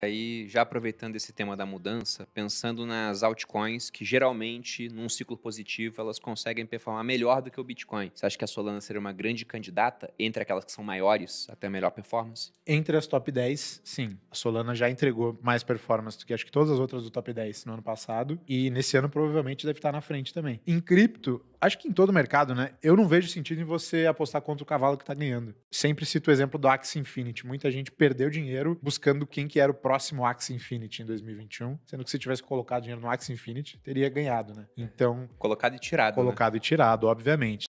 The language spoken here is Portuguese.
Aí, já aproveitando esse tema da mudança, pensando nas altcoins, que geralmente, num ciclo positivo, elas conseguem performar melhor do que o Bitcoin. Você acha que a Solana seria uma grande candidata entre aquelas que são maiores até melhor performance? Entre as top 10, sim. A Solana já entregou mais performance do que acho que todas as outras do top 10 no ano passado. E nesse ano, provavelmente, deve estar na frente também. Em cripto, acho que em todo mercado, né? Eu não vejo sentido em você apostar contra o cavalo que tá ganhando. Sempre cito o exemplo do Axie Infinity. Muita gente perdeu dinheiro buscando quem que era o próximo Axie Infinity em 2021, sendo que se tivesse colocado dinheiro no Axie Infinity, teria ganhado, né? Então... Colocado e tirado, né? Colocado né? e tirado, obviamente.